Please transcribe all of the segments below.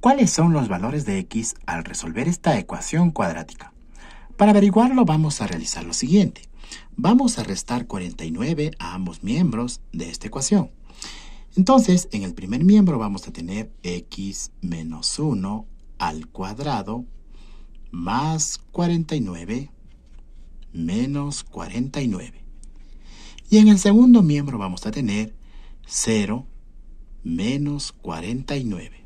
¿Cuáles son los valores de x al resolver esta ecuación cuadrática? Para averiguarlo vamos a realizar lo siguiente. Vamos a restar 49 a ambos miembros de esta ecuación. Entonces, en el primer miembro vamos a tener x menos 1 al cuadrado más 49 menos 49. Y en el segundo miembro vamos a tener 0 menos 49.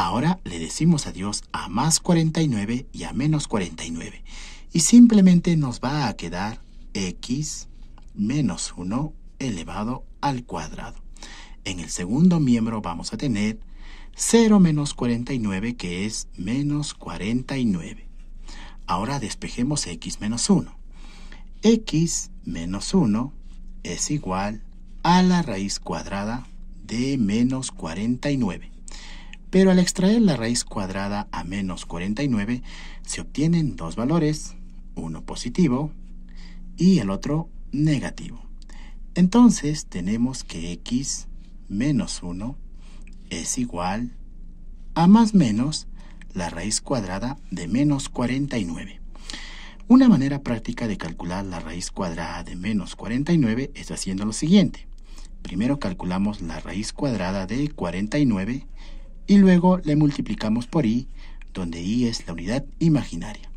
Ahora le decimos adiós a más 49 y a menos 49. Y simplemente nos va a quedar x menos 1 elevado al cuadrado. En el segundo miembro vamos a tener 0 menos 49 que es menos 49. Ahora despejemos x menos 1. x menos 1 es igual a la raíz cuadrada de menos 49 pero al extraer la raíz cuadrada a menos 49 se obtienen dos valores, uno positivo y el otro negativo. Entonces tenemos que x menos 1 es igual a más menos la raíz cuadrada de menos 49. Una manera práctica de calcular la raíz cuadrada de menos 49 es haciendo lo siguiente. Primero calculamos la raíz cuadrada de 49 y luego le multiplicamos por i, donde i es la unidad imaginaria.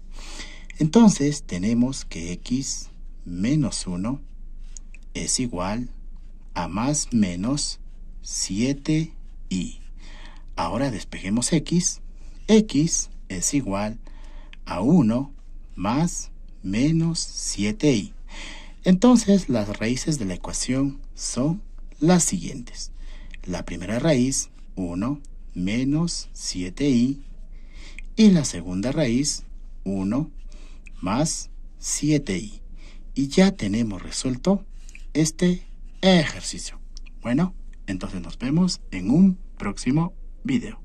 Entonces tenemos que x menos 1 es igual a más menos 7i. Ahora despejemos x. x es igual a 1 más menos 7i. Entonces las raíces de la ecuación son las siguientes. La primera raíz, 1, menos 7i y la segunda raíz 1 más 7i. Y ya tenemos resuelto este ejercicio. Bueno, entonces nos vemos en un próximo video.